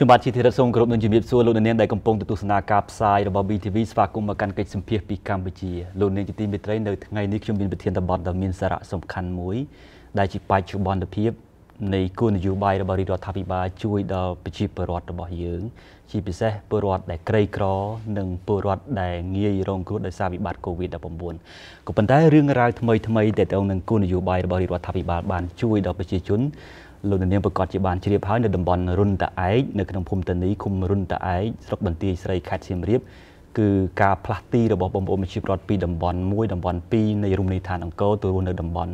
ខ្ញុំបាទជាធីរិតសូមគោរពនឹងជំរាបសួរលោកនាងដែលកំពុងទទួលស្នាការផ្សាយរបស់ BTV ស្វាគមន៍មកកាន់កិច្ចសម្ភាសពីកម្ពុជាលោកនាងជាទីមេត្រីនៅថ្ងៃនេះខ្ញុំមានប្រធានបទដ៏មានសារៈសំខាន់មួយដែលជាបច្ចុប្បន្នភាពនៃគោលនយោបាយរបស់រដ្ឋាភិបាលជួយដល់ប្រជាពលរដ្ឋរបស់យើងជាពិសេសពលរដ្ឋដែលក្រីក្រនិងពលរដ្ឋដែលងាយរងគ្រោះដោយសារវិបត្តិ COVID-19 ក៏ប៉ុន្តែរឿងរ៉ាវថ្មីថ្មីទាក់ទងនឹងគោលនយោបាយរបស់រដ្ឋាភិបាលបានជួយដល់ប្រជាជនលោកនាងប្រកាសជាបានជ្រាបហើយនៅតំបន់រុនតាឯកនៅក្នុងភូមិតនីឃុំរុនតាឯកស្រុកបន្ទាយស្រីខេត្តសៀមរាបគឺការផ្លាស់ទី របស់បងប្អូនមជ្ឈិមរដ្ឋពីតំបន់1តំបន់2នៃរមណីយដ្ឋានអង្គរទៅរស់នៅតំបន់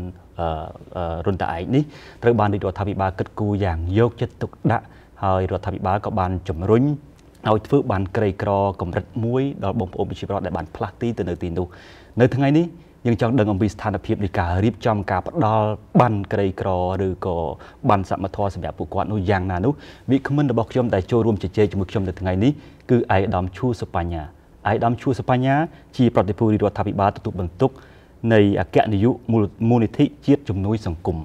រុនតាឯកនេះត្រូវបានរដ្ឋាភិបាលគិតគូរយ៉ាងយកចិត្តទុកដាក់ហើយរដ្ឋាភិបាលក៏បានជំរុញឲ្យធ្វើបានក្រីក្រកម្រិត1ដល់បងប្អូនប្រជាពលរដ្ឋដែលបានផ្លាស់ទី ទៅនៅទីនោះនៅថ្ងៃនេះយើងចង់ដឹងអំពីស្ថានភាពនៃការរៀបចំការផ្ដល់បានក្រីក្រឬក៏បានសមត្ថភាពសម្រាប់ពួកគាត់នោះយ៉ាងណានោះវិក្កាមរបស់ខ្ញុំដែលចូលរួមជជែកជាមួយខ្ញុំនៅថ្ងៃនេះគឺឯកឧត្តមឈូសុបញ្ញាឯកឧត្តមឈូសុបញ្ញាជា ប្រតិភូរដ្ឋាភិបាលទទួលបន្ទុក នៃអគ្គនាយកមូលនិធិជាតិជំនួយ សង្គម។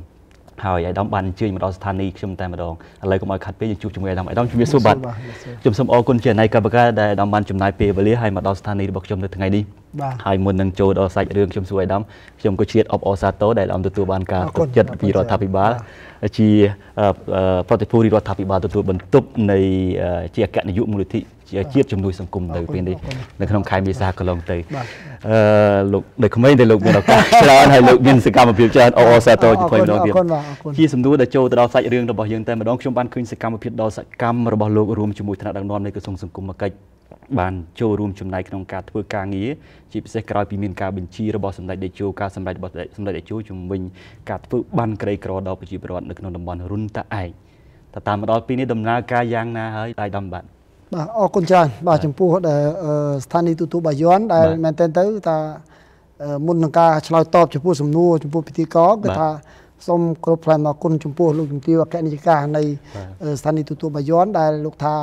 ហើយអាយដាមបានអញ្ជើញមកដល់ស្ថានីយ៍ខ្ញុំតែម្ដងឥឡូវកុំឲ្យខាត់ពេលយើងជួបជាមួយអាយដាមអាយដាមជំរាបសួរបាទខ្ញុំសូមអរគុណជាណៃកម្មការដែលអាយដាមបានចំណាយពេលវេលាឲ្យមកដល់ស្ថានីយ៍របស់ខ្ញុំនៅថ្ងៃនេះហើយមុននឹងចូលដល់សាច់រឿងខ្ញុំសួរអាយដាមខ្ញុំក៏ជ្រាបអបអរសាទរដែលអាយដាមទទួលបានការទុកចិត្តពីរដ្ឋាភិបាលជាប្រតិភូរដ្ឋាភិបាលទទួលបន្ទុកនៃជាអគ្គនាយកមូលនិធិជាតិជំនួយសង្គមនៅពេលនេះនៅក្នុងខែមេសាកន្លងទៅអឺលោកនៅក្មេងតែលោកមានឱកាសច្រើនហើយលោកមានសកម្មភាពច្រើនអអសាទរជួយម្ដងទៀតជាសំណួរដែលចូលទៅដល់សាច់រឿងរបស់យើងតែម្ដងខ្ញុំបានឃើញសកម្មភាពដ៏សកម្មរបស់លោករួមជាមួយថ្នាក់ដឹកនាំនៃក្រសួងសង្គមគិច្ចបានចូលរួមចំណែកក្នុង ការធ្វើការងារជាពិសេសក្រោយពីមាន ការបញ្ជារបស់សម្ដេចតេជោការសម្ដេចរបស់សម្ដេចតេជោជំវិញការធ្វើបានក្រីក្រដល់ប្រជាពលរដ្ឋនៅក្នុងតំបន់រុនតាឯកតើតាមមកដល់ពេលនេះដំណើរការយ៉ាងណាហើយដៃដំបាទបាទអរគុណច្រើនបាទចំពោះដែលស្ថានីយ៍ទូទួលបាយ័នដែលមែនទែនទៅថាមុននឹងការឆ្លើយតបចំពោះសំណួរចំពោះពិធីករគឺថាសូមគោរពថ្លែងអរគុណចំពោះ លោកជំទាវអគ្គនាយិកានៃស្ថានីយ៍ទូទួលបាយ័នដែលលោកថា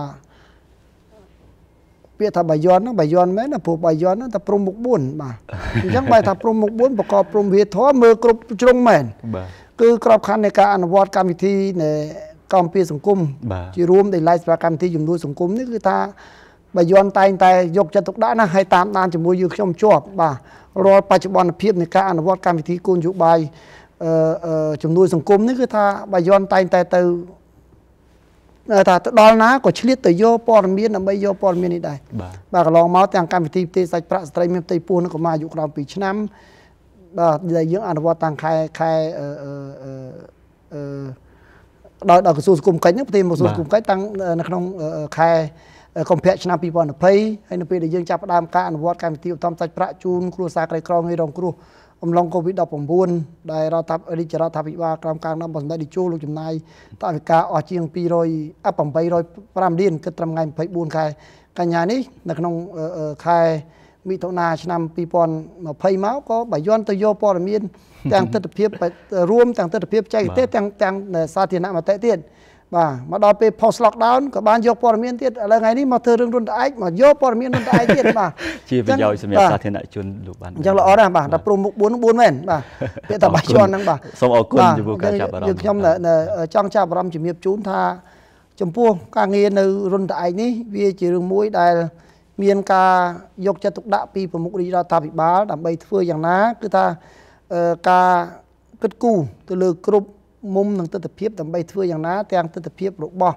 ពាក្យថាបាយ័នហ្នឹងបាយ័នមែនណាព្រោះបាយ័នហ្នឹងតែព្រំមុខ4បាទអញ្ចឹងបើថាព្រំមុខ4ប្រកបព្រំវិធាធម៌មើលគ្រប់ជ្រុងមែនគឺក្របខ័ណ្ឌនៃការអនុវត្តកម្មវិធីនៃកម្មពីសង្គមជារួមដែលឡាយសម្រាប់កម្មវិធីជំនួយសង្គមនេះគឺថាបាយ័នតែងតែយកចិត្តទុកដាក់ណាស់ហើយតាមដានជាមួយយើងខ្ញុំជាប់បាទរាល់បច្ចុប្បន្នភាពនៃការអនុវត្តកម្មវិធីគោលនយោបាយអឺជំនួយសង្គមនេះគឺថាបាយ័នតែងតែទៅថាទៅដល់ណាក៏ឆ្លៀតទៅយកព័ត៌មានដើម្បីយកព័ត៌មាននេះដែរបាទកន្លងមកទាំងកម្មវិធីផ្ទៃសាច់ប្រាក់ស្ត្រីមានផ្ទៃពោះនឹងកុមារអាយុក្រោម2ឆ្នាំបាទដែលយើងអនុវត្តតាំងខែខែអឺដោយដល់ក្រសួងសង្គមកិច្ចហ្នឹងប្រទេសមកក្រសួងសង្គមកិច្ចតាំងនៅក្នុងខែកុម្ភៈឆ្នាំ2020ហើយនៅពេលដែលយើងចាប់ផ្ដើមការអនុវត្តកម្មវិធីឧត្តមសាច់ប្រាក់ជូនគ្រួសារក្រីក្រងាយរងគ្រោះអំឡុង COVID-19 ដែលរដ្ឋាភិបាលរដ្ឋាភិបាលក្រោមការនាំរបស់សម្ដេចតេជោលោកចំណាយតវិការអស់ជាង200 805លានគិតត្រឹមថ្ងៃ24ខែកញ្ញានេះនៅក្នុងខែមិថុនាឆ្នាំ2020មកក៏បាយ័នទៅយកព័ត៌មានទាំងទស្សនវិជ្ជារួមទាំងទស្សនវិជ្ជាបច្ចេកទេសទាំងទាំងសាធារណមតិទៀតបាទមកដល់ពេល post lockdown ក៏បានយកព័ត៌មានទៀតឥឡូវថ្ងៃនេះមកធ្វើរឿងរុនត្អែកមកយកព័ត៌មានរុនត្អែកទៀតបាទជាប្រយោជន៍សម្រាប់សាធារណជនលោកបានអញ្ចឹងល្អណាស់បាទដល់ព្រមមុខ4 4មែនបាទពាក្យតបាយ័នហ្នឹងបាទសូមអរគុណចំពោះការចាប់អារម្មណ៍ខ្ញុំចង់ចាប់អារម្មណ៍ជំរាបជូនថាចំពោះការងារនៅរុនត្អែកនេះ វាជារឿងមួយដែលមានការយកចិត្តទុកដាក់ពីប្រមុខរាជរដ្ឋាភិបាលដើម្បីធ្វើយ៉ាងណាគឺថាការគិតគូរទៅលើគ្រប់មុំនិងទស្សនវិជ្ជាដើម្បីធ្វើយ៉ាងណា ទាំងទស្សនវិជ្ជារបស់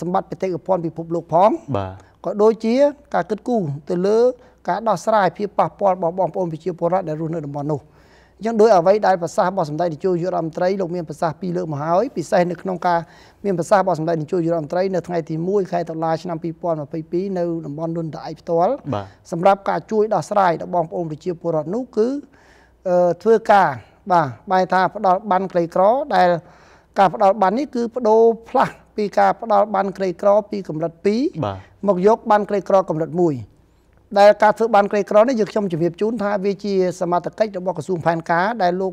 សម្បត្តិបេតិកភណ្ឌពិភពលោកផងបាទក៏ដូចជា ការគិតគូរទៅលើ ការដោះស្រាយភាពប៉ះពាល់របស់បងប្អូនប្រជាពលរដ្ឋដែលរស់នៅតំបន់នោះអញ្ចឹងដោយអ្វីដែលប្រសាសន៍របស់សម្ដេចនាយករដ្ឋមន្ត្រីលោកមានប្រសាសន៍ពីរលើកមកហើយពិសេសនៅក្នុងការមានប្រសាសន៍របស់សម្ដេចនាយករដ្ឋមន្ត្រីនៅថ្ងៃទី1ខែតុលាឆ្នាំ2022នៅតំបន់លុនតៃផ្ទាល់សម្រាប់ការជួយដោះស្រាយដល់បងប្អូនប្រជាពលរដ្ឋនោះគឺធ្វើការបាទបែរថាផ្ដាល់បានក្រីក្រ ដែលការផ្ដាល់បាននេះគឺបដូរផ្លាស់ពីការផ្ដាល់បានក្រីក្រ ពីកម្រិត2មកយក បាន ក្រីក្រកម្រិត1ដែលការធ្វើបានក្រីក្រនេះយើងខ្ញុំជម្រាបជូនថាវាជា សមត្ថកិច្ចរបស់ក្រសួងផែនការដែលលោក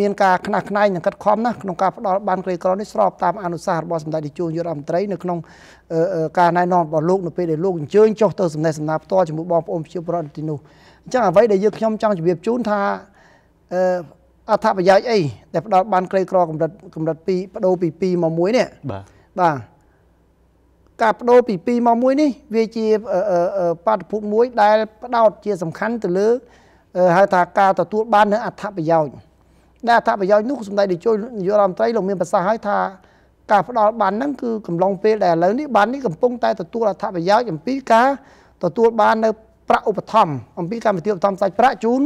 មានការខ្នះខ្នែងនិងខិតខំណាស់ក្នុងការផ្ដល់បានក្រីក្រនេះស្របតាមអនុសាសន៍របស់សម្ដេចនាយករដ្ឋមន្ត្រីនៅក្នុងការណែនាំរបស់លោកនៅពេលដែលលោកអញ្ជើញចុះទៅសំណេះសំណាលផ្ទាល់ជាមួយបងប្អូនប្រជាពលរដ្ឋទីនោះអញ្ចឹងអ្វីដែលយើងខ្ញុំចង់ជម្រាបជូនថាអត្ថប្រយោជន៍អីដែលផ្ដល់បានក្រីក្រកម្រិតកម្រិត2បដូរពី2មក1នេះបាទបាទការបដូរពី2មក1នេះវាជាបាតុភូតមួយដែលផ្ដោតជាសំខាន់ទៅលើហៅថាការទទួលបាននៅអត្ថប្រយោជន៍ដែលអត្ថប្រយោជន៍នោះសម្ដេចតេជោនាយករដ្ឋមន្ត្រីលោកមានប្រសាសន៍ឲ្យថា ការផ្ដល់បានហ្នឹងគឺកំឡុងពេលដែលឥឡូវនេះបាននេះកំពុងតែទទួលអត្ថប្រយោជន៍អំពីការទទួលបាននៅប្រាក់ឧបត្ថម្ភអំពីកម្មវិធីឧបត្ថម្ភសាច់ប្រាក់ជូន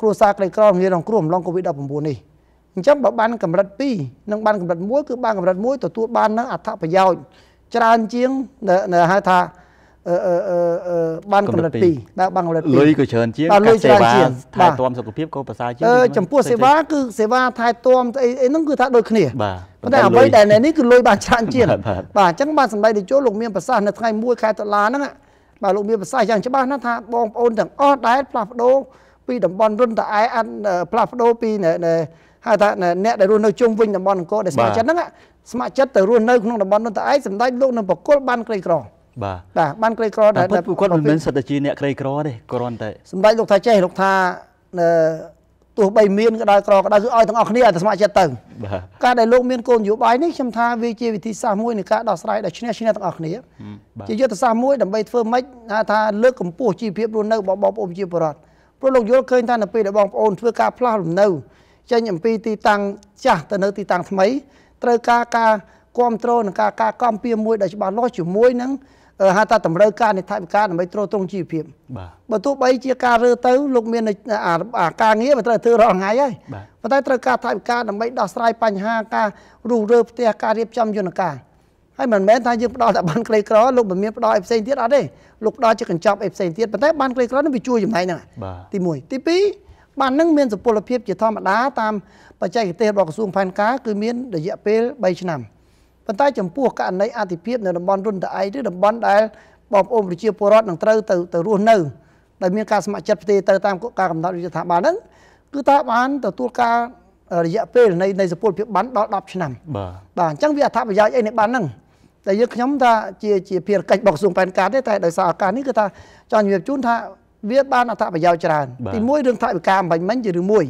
គ្រួសារក្រីក្រងារក្នុងគ្រោះអំឡុង COVID-19 នេះអញ្ចឹងបើបានកម្រិត2និងបានកម្រិត1គឺបានកម្រិត1ទទួលបាននៅអត្ថប្រយោជន៍ច្រើនជាងនៅហៅថាអឺអឺអឺបានកម្រិតទីដល់បានកម្រិតទីលុយក៏ច្រើនជាងការសេវាថែទាំសុខភាពក៏ប្រសើរជាងអឺចំពោះសេវាគឺសេវាថែទាំអីអីហ្នឹងគឺថាដូចគ្នាបាទប៉ុន្តែអ្វីដែលនៅនេះគឺលុយបានច្រើនជាងបាទអញ្ចឹងបានសម្ដេចតេជោលោកមានប្រសាសន៍នៅថ្ងៃ1ខែតុលាហ្នឹងបាទលោកមានប្រសាសន៍យ៉ាងច្បាស់ណាស់ថាបងប្អូនទាំងអស់ដែលផ្លាស់ប្ដូរពីតំបន់រុនតាឯអាត់ផ្លាស់ប្ដូរពីហៅថាអ្នកដែលរស់នៅជុំវិញតំបន់អង្គរដែលស្ម័គ្រចិត្តហ្នឹងស្ម័គ្រចិត្តទៅរស់នៅក្នុងតំបន់នោះតែឯងសម្ដេចលោកនឹងប្រគល់បានក្រីក្របាទបាទបានក្រីក្រដែរតែគាត់មិនមែនសិតតែជាអ្នកក្រីក្រទេគ្រាន់តែសម្ដេចលោកថាចេះលោកថាទោះបីមានក៏ដោយក្រក៏ដោយគឺឲ្យទាំងអស់គ្នាឲ្យតែស្ម័គ្រចិត្តទៅការដែលលោកមានគោលនយោបាយនេះខ្ញុំថាវាជាវិធីសាស្ត្រមួយនៃការដោះស្រាយដែលឈ្នះឈ្នះទាំងអស់គ្នាជាយុទ្ធសាស្ត្រមួយដើម្បីធ្វើម៉េចថាលើកកម្ពស់ជីវភាពរស់នៅរបស់បងប្អូនប្រជាពលរដ្ឋព្រោះលោកយល់ឃើញថានៅពេលដែលបងប្អូនធ្វើការផ្លាស់លំនៅចេញអំពីទីតាំងចាស់ទៅនៅទីតាំងថ្មីត្រូវការការគ្រប់គ្រងនិងការការកំពៀមួយដែលច្បាស់លាស់ជាមួយនឹងហៅថាតម្រូវការនៃថវិកាដើម្បីទ្រទ្រង់ជីវភាពបើទោះបីជាការរើទៅ លោកមានអាការងារវាត្រូវធ្វើរាល់ថ្ងៃហើយប៉ុន្តែត្រូវការថវិកាដើម្បីដោះស្រាយបញ្ហាការរុះរើផ្ទះការរៀបចំយន្តការហើយមិនមែនថាយើងផ្ដល់តែបានក្រីក្រលោកមិនមានផ្ដល់អីផ្សេងទៀតអត់ទេលោកផ្ដល់ជាកញ្ចប់អីផ្សេងទៀតប៉ុន្តែបានក្រីក្រនឹងវាជួយចំណែកហ្នឹងទី1ទី2បាទនឹងមានសុពលភាពជាធម្មតាតាមបច្ចេកទេសរបស់ក្រសួងផែនការគឺមានរយៈពេល3ឆ្នាំប៉ុន្តែចំពោះករណីអតិភិបនៅតំបន់រុនតអៃឬតំបន់ដែលបងប្អូនប្រជាពលរដ្ឋនឹងត្រូវទៅទៅរស់នៅដែលមានការស្ម័គ្រចិត្តផ្ទេរទៅតាមការកំណត់យុទ្ធសាស្ត្របានហ្នឹងគឺថាបានទទួលការរយៈពេលនៃនៃសុពលភាពបានដល់10ឆ្នាំបាទបាទអញ្ចឹងវាអត្ថប្រយោជន៍អីនៃបានហ្នឹងតែយើងខ្ញុំថាជាជាភារកិច្ចរបស់ក្រសួងផែនការទេតែដោយសារឱកាសនេះគឺថាចង់ជម្រាបជូនថាវាបានអត្ថប្រយោជន៍ច្រើនទី1រឿងថវិកាអំបញ្ញមិញជារឿងមួយ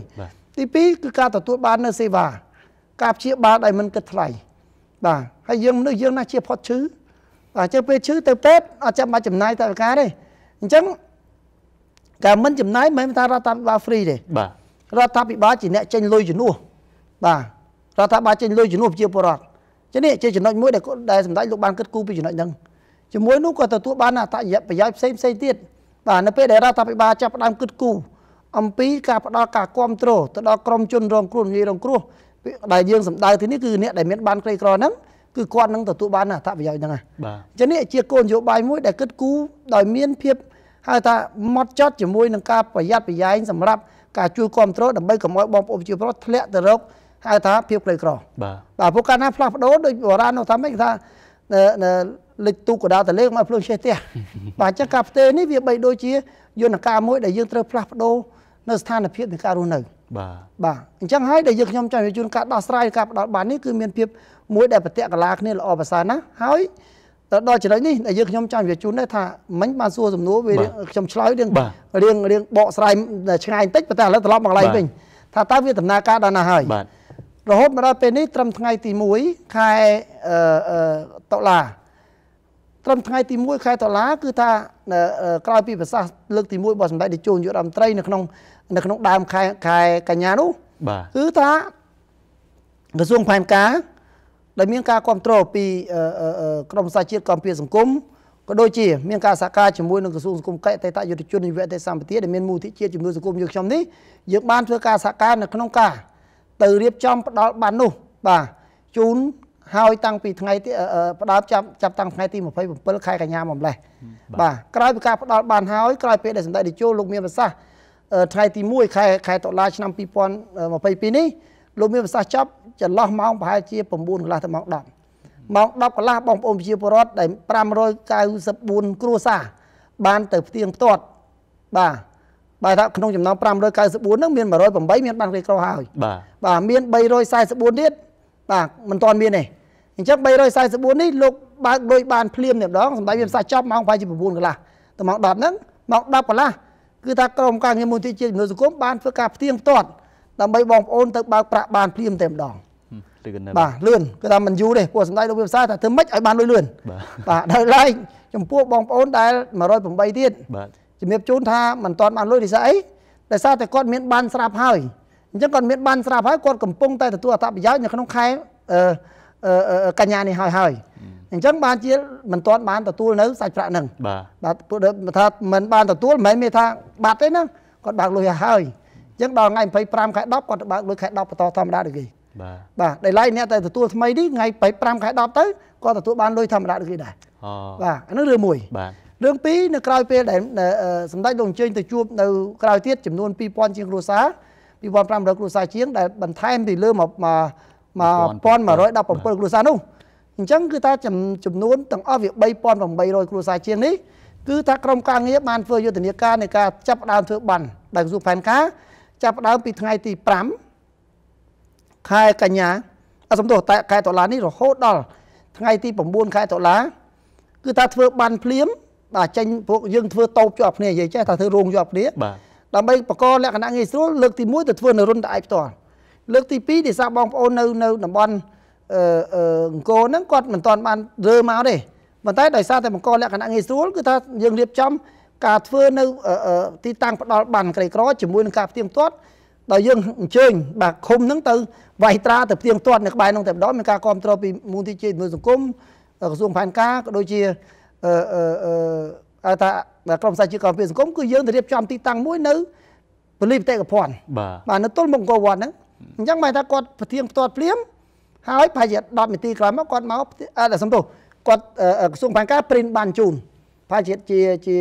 ទី2គឺការទទួលបាននៅសេវា ការព្យាបាលដោយមិនគិតថ្លៃបាទហើយយើងមនុស្សយើងណាជាផុតឈឺបាទជើពេលឈឺទៅពេទ្យអត់ចាំបាច់ចំណាយថវិកាទេអញ្ចឹងការមិនចំណាយមិនថារដ្ឋាភិបាលហ្វ្រីទេបាទរដ្ឋាភិបាលជាអ្នកចេញលុយជំនួសបាទរដ្ឋាភិបាលចេញលុយជំនួសជាពលរដ្ឋចឹងនេះជាចំណុចមួយដែលដែលសម្ដេចលោកបានគិតគូរពីចំណុចហ្នឹងជាមួយនោះក៏ទទួលបានអត្ថប្រយោជន៍ផ្សេងផ្សេងទៀតបាទនៅពេលដែលរដ្ឋាភិបាលចាប់ផ្ដើមគិតគូរអំពីការផ្ដល់ការគ្រប់គ្រងទៅដល់ក្រុមជន រងគ្រោះនិយាយរងគ្រោះដែលយើងសម្ដៅទីនេះគឺអ្នកដែលមានបានក្រីក្រហ្នឹងគឺគាត់នឹងទទួលបានអត្ថប្រយោជន៍ហ្នឹងណាអញ្ចឹងនេះជាគោលនយោបាយមួយដែលគិតគូរដោយមានភាពហៅថាម៉ត់ចត់ជាមួយនឹងការប្រយ័ត្នប្រយែងសម្រាប់ការជួយគ្រប់គ្រងដើម្បីកុំឲ្យបងប្អូនប្រជាពលរដ្ឋធ្លាក់ទៅរកហៅថាភាពក្រីក្រ បាទបាទពួកកាលណាផ្លាស់ប្ដូរដោយបុរាណនោះថាម៉េចថាលិចទូកកដាលតលេងមកភ្លើងឆេះផ្ទះបាទអញ្ចឹងការផ្ទេរនេះវាបីដូចជាយន្តការមួយដែលយើងត្រូវផ្លាស់ប្ដូរនៅស្ថានភាពនៃការរស់នៅបាទបាទអញ្ចឹងហើយដែលយើងខ្ញុំចង់ជូនការដោះស្រាយការផ្ដាល់បាននេះគឺមានភាពមួយ ដែលប្រតិកលាគ្នាល្អប្រសើរណាស់ហើយទៅដល់ចំណុចនេះដែលយើងខ្ញុំចង់ជម្រាបជូនដែរថាមិញបានសួរសំណួរវាខ្ញុំឆ្លើយរឿងរឿងរឿងបកស្រាយឆ្ងាយបន្តិចប៉ុន្តែឥឡូវត្រឡប់មកកន្លែងវិញថាតើវាដំណើរការដល់ណាហើយបាទរហូតមកដល់ពេលនេះត្រឹមថ្ងៃទី1ខែអឺតុលាត្រឹមថ្ងៃទី1ខែតុលាគឺថាក្រោយពីប្រសាសន៍លើកទី1របស់សម្ដេចតេជោនាយករដ្ឋមន្ត្រីនៅក្នុង នៅក្នុងដើមខែខែកញ្ញានោះបាទគឺថាក្រសួងផែនការដែលមានការគ្រប់គ្រងពីក្រមសាជាតិកម្ពុជាសង្គមក៏ដូចជាមានការសហការជាមួយនឹងក្រសួងសង្គមកិច្ចអតីតយុទ្ធជននិវតិសម្បទាដែលមានមូលធិជាតិជំនួយសង្គមយើងខ្ញុំនេះយើងបានធ្វើការសហការនៅក្នុង ការទៅរៀបចំផ្ដាល់បាននោះបាទជូនហើយតាំងពីថ្ងៃទីផ្ដាល់ចាប់ចាប់តាំងថ្ងៃទី27ខែកញ្ញាមកម្លេះបាទក្រោយពីការផ្ដាល់បានហើយក្រោយពេលដែលសម្ដេចតេជោលោកមានប្រសាសន៍ថ្ងៃទី1ខែខែតុលាឆ្នាំ2022នេះលោកមានប្រសាសន៍ចប់ចន្លោះម៉ោងប្រហែលជា9កន្លះទៅម៉ោង10ម៉ោង10កន្លះបងប្អូនប្រជាពលរដ្ឋដែល594គ្រួសារបានទៅផ្ទៀងផ្ទាត់បាទបើថាក្នុងចំណោម594ហ្នឹងមាន108មានបានក្រីក្រហើយបាទបាទមាន344ទៀតបាទមិនទាន់មានទេអញ្ចឹង344នេះលោកបើកដូចបានភ្លាមតែម្ដងសម្ដេចវាភាសាចប់ម៉ោងប្រហែលជា9កន្លះទៅម៉ោង10ហ្នឹងម៉ោង10កន្លះគឺថាក្រមការងារមូលនិធិជាតិជំនួយសង្គមបានធ្វើការផ្ទៀងផ្ទាត់ដើម្បីបងប្អូនទៅបើកប្រាក់បានភ្លាមតែម្ដងបាទលឿនគឺថាមិនយូរទេពួកសម្ដេចលោកវាផ្សាយថាធ្វើម៉េចឲ្យបានលុយលឿនបាទដល់ឡែកចំពោះបងប្អូនដែល108ទៀតបាទជំរាបជូនថាមិនទាន់បានលុយដូចស្អីដោយសារតែគាត់មានបានស្រាប់ហើយអញ្ចឹងគាត់មានបានស្រាប់ហើយគាត់កំពុងតែទទួលអត្ថប្រយោជន៍នៅក្នុងខែអឺកញ្ញានេះហើយហើយអញ្ចឹងបានជាមិនទាន់បានទទួលនៅសាច់ប្រាក់ហ្នឹងបាទពួកថាមិនបានទទួលមិនមែនមានថាបាត់ទេណាគាត់បើកលុយឲ្យហើយអញ្ចឹងដល់ថ្ងៃ25ខែ10គាត់ទៅបើកលុយខែ10បន្តធម្មតាដូចគេបាទបាទដល់ឡៃអ្នកតែទទួលថ្មីនេះថ្ងៃ25ខែ10ទៅគាត់ទទួលបានលុយធម្មតាដូចគេដែរអូបាទអានេះរឿងមួយបាទរឿងពីរនៅក្រៅពេលដែលសម្ដេចលោកអញ្ជើញទៅជួប នៅ ក្រៅទៀតចំនួន2000ជាងគ្រួសារ2500គ្រួសារជាងដែលបន្ថែមពីលើមក1117គ្រួសារនោះអញ្ចឹងគឺថាចំនួនទាំងអស់វា3800គ្រួសារជាងនេះគឺថាក្រមការងារបានធ្វើយុទ្ធនាការនៃការចាប់ផ្ដើមធ្វើបានដោយក្រសួងផែនការ ចាប់ផ្ដើមពីថ្ងៃទី5ខែកញ្ញាអសំទោសតែខែតុលានេះរហូតដល់ថ្ងៃទី9ខែតុលា គឺថាធ្វើបានភ្លាមបាទចេញពួកយើងធ្វើតូបជាប់គ្នានិយាយចេះថាធ្វើរោងជាប់គ្នាបាទដើម្បីបង្កលក្ខណៈងាយស្រួលលើកទី1ទៅធ្វើនៅរុនតឯកផ្ទាល់លើកទី2ដោយសារបងប្អូននៅនៅតំបន់អឺអង្គរហ្នឹងគាត់មិនទាន់បានរើមកទេប៉ុន្តែដោយសារតែបង្កលក្ខណៈងាយស្រួលគឺថាយើងរៀបចំការធ្វើនៅទីតាំងផ្ដាល់បានក្រីក្រជាមួយនឹងការផ្ទៀងផ្ទាត់ដោយយើងអញ្ជើញបាទឃុំហ្នឹង ទៅវាយត្រាទៅផ្ទៀងផ្ទាត់នៅក្បែរហ្នឹងតែម្ដងមានការគ្រប់គ្រងពីមូលនិធិជំនួយសង្គមក្រសួងផែនការក៏ដូចជាអឺអឺអឺថាក្រមសាជាកម្មពីសង្គមគឺយើងទៅរៀបចំទីតាំងមួយនៅពលិបតិកភណ្ឌបាទបាទនៅទល់មុខអង្គរវត្តហ្នឹងអញ្ចឹងបែរថាគាត់ប្រទៀងផ្ទាត់ព្រាម ហើយប្រហែល10នាទីក្រោយមកគាត់មកអត់សំទោសគាត់ក្រសួងផែនការព្រិនបានជូនប្រហែលជាជា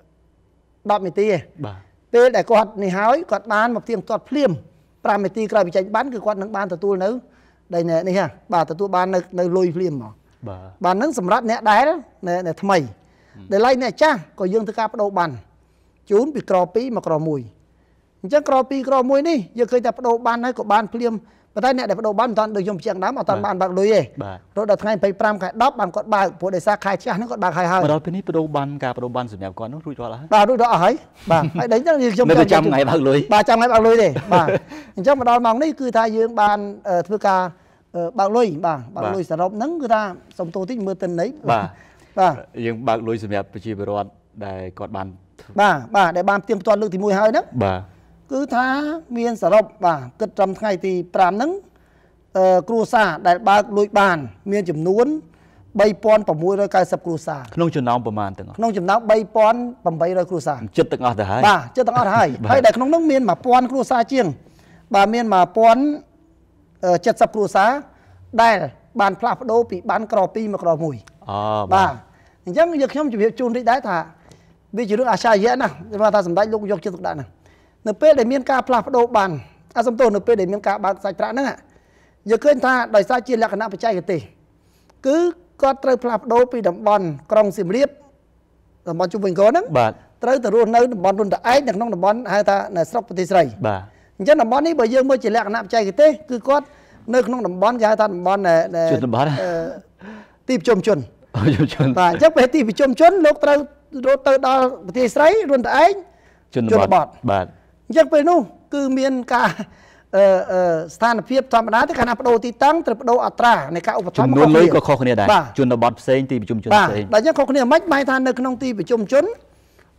10នាទីឯងបាទពេលដែលគាត់នេះហើយគាត់បានមកទៀងផ្ទាត់ព្រាម5នាទីក្រោយបញ្ចេញបានគឺគាត់នឹងបានទទួលនៅ ដែលនេះហ่ะបាទទទួលបាន នៅនៅលុយព្រាមមកបាទបាទនឹងសម្រាប់អ្នកដែលថ្មីដែលឡៃអ្នកចាស់ក៏យើងធ្វើការបដូរបានជូនពីក្រ2មកក្រ1អញ្ចឹងក្រពីក្រមួយនេះយើងឃើញតែបដូរបានហើយក៏បានភ្លាមប៉ុន្តែអ្នកដែលបដូរបានមិនតាន់ដូចខ្ញុំជាងដើមអត់តាន់បានបើកលុយទេរហូតដល់ថ្ងៃ25ខែ10បានគាត់បើកព្រោះដោយសារខែឆ្លាស់ហ្នឹងគាត់បើកហើយហើយដល់ពេលនេះបដូរបានការបដូរបានសម្រាប់គាត់នោះរួចរាល់ហើយបាទរួចរាល់អស់ហើយបាទហើយដូចហ្នឹងយើងខ្ញុំចាំថ្ងៃបើកលុយបាទចាំថ្ងៃបើកលុយទេបាទអញ្ចឹងមកដល់ម៉ោងនេះគឺថាយើងបានធ្វើការបើកលុយបាទបើកលុយសរុបហ្នឹងគឺថាសំទោសតិចមើលទិន្នន័យបាទបាទយើងបើកលុយសម្រាប់ប្រជាពលរដ្ឋដែលគាត់បានបាទបាទដែលបានផ្ទៀងផ្ទាត់លើកទី1ហើយហ្នឹងបាទគឺថាមានសរុបបាទគិតត្រឹមថ្ងៃទី5ហ្នឹងគ្រួសារដែលបើកលួចបាន មានចំនួន3690គ្រួសារក្នុងចំណោមប្រមាណទាំងអស់ក្នុងចំណោម3800គ្រួសារចិត្តទាំងអស់ទៅហើយបាទចិត្តទាំងអស់ហើយហើយដែលក្នុងនោះមាន1000គ្រួសារជាង បាទមាន1070គ្រួសារដែលបាន ផ្លាស់ប្ដូរពីបានក្រ2មកក្រ1អូបាទអញ្ចឹងយើងខ្ញុំជម្រាបជូនតិចដែរថាវាជារឿងអាចារ្យណាស់គេថាសម្ដេចលោកយកចិត្តទុកដាក់ណាស់នៅពេលដែលមានការផ្លាស់ប្ដូរបានអាសំទោសនៅពេលដែលមានការបើកសាច់ប្រាក់ហ្នឹងយើងឃើញថាដោយសារជាលក្ខណៈបច្ចេកទេសគឺគាត់ត្រូវផ្លាស់ប្ដូរពីតំបន់ ក្រុងសៀមរាបតំបន់ជុំវិញកោហ្នឹងបាទត្រូវទៅរស់នៅតំបន់រុនតឯកនៅក្នុងតំបន់ហៅថានៅស្រុកប្រទេសស្រីបាទអញ្ចឹងតំបន់នេះបើយើងមើលជាលក្ខណៈបច្ចេកទេសគឺគាត់នៅក្នុងតំបន់គេហៅថាតំបន់ជនបទទីប្រជុំជនយុវជនបាទអញ្ចឹងពេលទីប្រជុំជន លោកត្រូវរត់ទៅដល់ប្រទេសស្រីរុនតឯងជនបទបាទអញ្ចឹងពេលនោះគឺមានការអឺស្ថានភាពធម្មតាទេកាលណាបដូរទីតាំងត្រូវបដូរអត្រានៃការឧបត្ថម្ភចំនួនលុយក៏ខុសគ្នាដែរជនបទផ្សេងទីប្រជុំជនផ្សេងបាទតែអញ្ចឹងខុសគ្នាមិនម៉េចថានៅក្នុងទីប្រជុំជន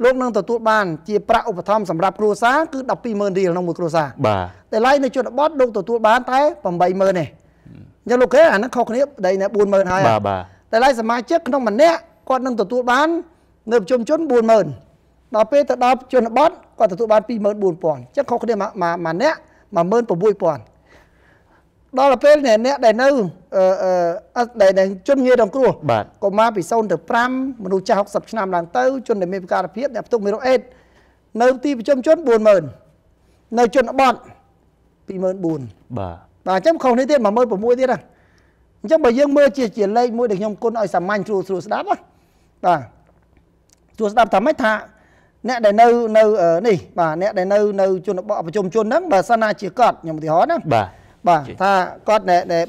លោកនឹងទទួលបានជា ប្រាក់ឧបត្ថម្ភសម្រាប់គ្រួសារគឺ120000រៀលក្នុងមួយគ្រួសារបាទតែឡៃនៅជនបទលោកទទួលបានតែ80000ទេអញ្ចឹងលោកគេអាហ្នឹងខុសគ្នាដីណា40000ហើយបាទបាទតែឡៃសមាជិកក្នុងម្នាក់គាត់នឹងទទួលបាននៅប្រជុំជន40000ដល់ពេលទៅដល់ជនបទគាត់ទទួលបាន24000អញ្ចឹងខុសគ្នាមួយមួយអ្នក16000ដល់ពេលអ្នកដែលនៅអឺដែលជនងាររងគ្រោះកុមារពី0ទៅ5មនុស្សចាស់60ឆ្នាំឡើងទៅ ជនដែលមានពិការភាពអ្នកផ្ទុកមេរោគអេដនៅទីប្រជុំជន40000នៅជនបទ24000បាទបាទអញ្ចឹងខុសនេះទៀត16000ទៀតណាអញ្ចឹងបើយើងមើលជាជាលេខមួយដែលខ្ញុំគុណឲ្យសាមញ្ញស្រួលស្រួលស្ដាប់ណាបាទស្រួលស្ដាប់ថាម៉េចថាអ្នកដែលនៅនៅនេះបាទអ្នកដែលនៅនៅជនបទប្រជុំជនហ្នឹងបើសិនណាជាគាត់ខ្ញុំឧទាហរណ៍ណាបាទបាទថាគាត់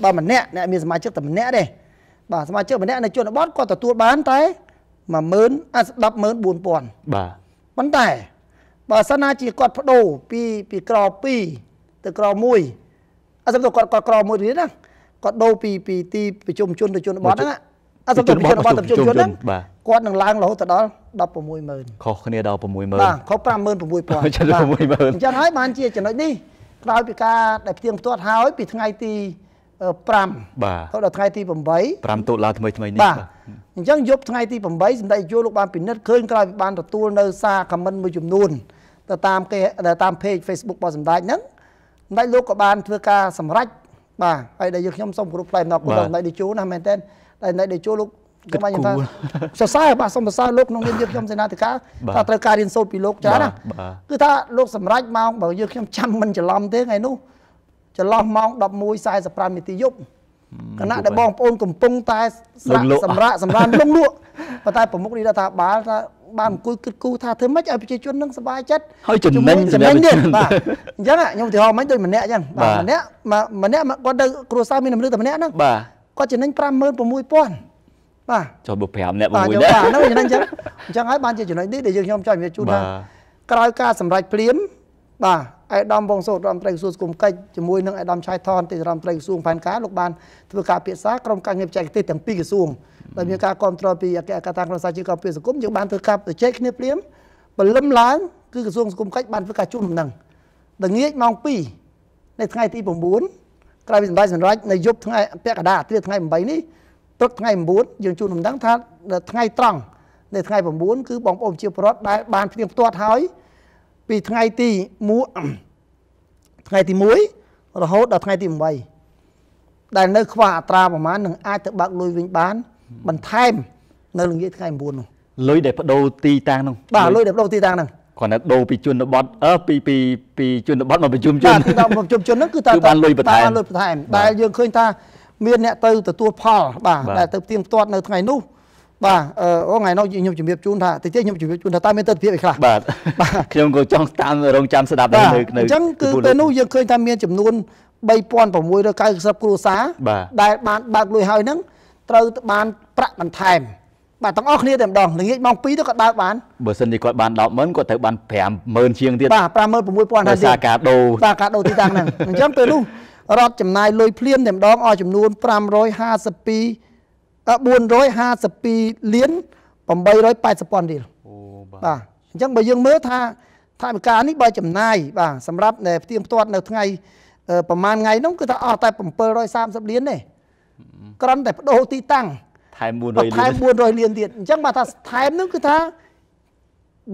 បើម្នាក់អ្នកមានសមាជិកតែម្នាក់ទេបាទសមាជិកម្នាក់នៅជនបទគាត់ទទួលបានតែ10000អា104000បាទប៉ុន្តែបើសិនណាជាគាត់បដូរពីពីក្រ2ទៅក្រ1អត់សំដៅគាត់គាត់ក្រ1ទៀតណាគាត់ដូរពីពីទីប្រជុំជនទៅជនបទហ្នឹងអត់សំដៅជនបទទៅប្រជុំជនហ្នឹងគាត់នឹងឡើងរហូតដល់160,000ខុសគ្នាដល់60000បាទខុស56,000ចិត្ត60000អញ្ចឹងហើយបានជាចំណុចនេះក្រោយពីការដែលផ្ទៀងផ្ទាត់ហើយពីថ្ងៃទី5បាទដល់ថ្ងៃទី8 5តុលាថ្មីថ្មីនេះបាទអញ្ចឹងយប់ថ្ងៃទី8សម្ដេចយោលោកបានពិនិត្យឃើញក្រោយពីបានទទួលនៅសារខមមិនមួយចំនួនទៅតាមគេតាម page Facebook របស់សម្ដេចហ្នឹងសម្ដេចលោកក៏បានធ្វើការសម្រេចបាទហើយដែលយើងខ្ញុំសូមគោរពផ្លែម្ដងម្ដងសម្ដេចតេជោណាមែនតើដែលសម្ដេចតេជោលោកគិតគូរសរសើរបាទសូមសរសើរលោកក្នុងនាមយើងខ្ញុំសេនាធិការថាត្រូវការរៀនសូត្រពីលោកច្រើនណាគឺថាលោកសម្រេចម៉ោងបើយើងខ្ញុំចាំមិនច្រឡំទេថ្ងៃនោះចន្លោះម៉ោង11:45នាទីយប់គណៈដែលបងប្អូនកំពុង តែស្រាក់សម្រាប់សម្រាប់លងលក់ប៉ុន្តែប្រមុខនេះរដ្ឋាភិបាលថាបានអង្គុយគិតគូរថាធ្វើម៉េចឲ្យប្រជាជននឹងសប្បាយចិត្តហើយចំណេញចំណេញទៀតបាទអញ្ចឹងខ្ញុំឧទាហរណ៍មិញដូចម្នាក់អញ្ចឹងបាទម្នាក់ម្នាក់គាត់ទៅគ្រួសារមានតម្លៃតែម្នាក់ហ្នឹងបាទគាត់ចំណេញ56000បាទចុះបើ5អ្នក6អ្នកបាទហ្នឹងចំណុចអញ្ចឹងអញ្ចឹងហើយបានជាចំណុចនេះដែលយើងខ្ញុំចង់និយាយជូនថាក្រោយការសម្រេចភ្លាមបាទអេដាមវងសូតរដ្ឋមន្ត្រីក្រសួងគុំកិច្ចជាមួយនឹងអេដាមឆៃថនទីរដ្ឋមន្ត្រីក្រសួងផែនការលោកបានធ្វើការពិសាក្រុមការងារបច្ចេកទេសទាំងពីរក្រសួងដែលមានការគ្រប់គ្រងពីអគ្គអគ្គតាក្រសួងជីវកម្មពីសង្គមយើងបានធ្វើការប្រជែកគ្នាភ្លាមព្រលឹមឡើងគឺក្រសួងសង្គមកិច្ច បានធ្វើការជួបដំណឹងដល់ងាកម៉ោង2នៅថ្ងៃទី9ក្រោយពីសម្ដែងសម្រាប់នៅយប់ថ្ងៃពាក់កណ្ដាលអាទិត្យថ្ងៃ8នេះព្រឹកថ្ងៃ9យើងជួនដំណឹងថាថ្ងៃត្រង់នៅថ្ងៃ9គឺបងប្អូនជាប្រដ្ឋដែលបានផ្ទៀងផ្ទាត់ហើយពីថ្ងៃទី1ថ្ងៃទី1រហូតដល់ថ្ងៃទី8ដែលនៅ ខ្វះអត្រាប្រមាណនឹងអាចទៅបើកលុយវិញបាន បន្ថែមនៅល្ងាចថ្ងៃ9នោះលុយដែលបដូរទីតាំងនោះបាទលុយដែលបដូរទីតាំងនោះគាត់ណដូរពីជនបទអឺពីពីពីជនបទមកប្រជុំជនបាទមកប្រជុំជនហ្នឹងគឺតើបានលុយបន្ថែមបានលុយបន្ថែមដែលយើងឃើញថាមានអ្នកទៅទទួលផលបាទដែលទៅផ្ទៀងផ្ទាត់នៅថ្ងៃនោះបាទអូថ្ងៃនោះខ្ញុំជំរាបជូនថាតិចខ្ញុំជំរាបជូនថាតើមានទស្សនវិជ្ជាអីខ្លះបាទបាទខ្ញុំក៏ចង់តាមរងចាំស្ដាប់ដែរនៅនៅអញ្ចឹងគឺពេលនោះយើងឃើញថាមានចំនួន3690គ្រួសារដែលបានបើកលុយហើយហ្នឹងត្រូវបានប្រាក់បន្ថែមបាទទាំងអស់គ្នាតែម្ដងល្ងាចម៉ោង2ទៅគាត់បើកបានបើសិនជាគាត់បាន100000គាត់ត្រូវបាន50000ជាងទៀតបាទ56000ហើយដោយសារការដូរបាទការដូរទីតាំងហ្នឹងអញ្ចឹងពេលនោះរដ្ឋចំណាយលុយភ្លាមតែម្ដងអស់ចំនួន552 452លាន880,000រៀលអូបាទអញ្ចឹងបើយើងមើលថាថវិកានេះបើចំណាយបាទសម្រាប់ផ្ទៀងផ្ទាត់នៅ ថ្ងៃប្រហែលថ្ងៃនោះគឺថាអស់តែ730លានទេក្រំតែបដូរទីតាំងថែម400លានថែម400លានទៀតអញ្ចឹងបើថាថែមនោះគឺថា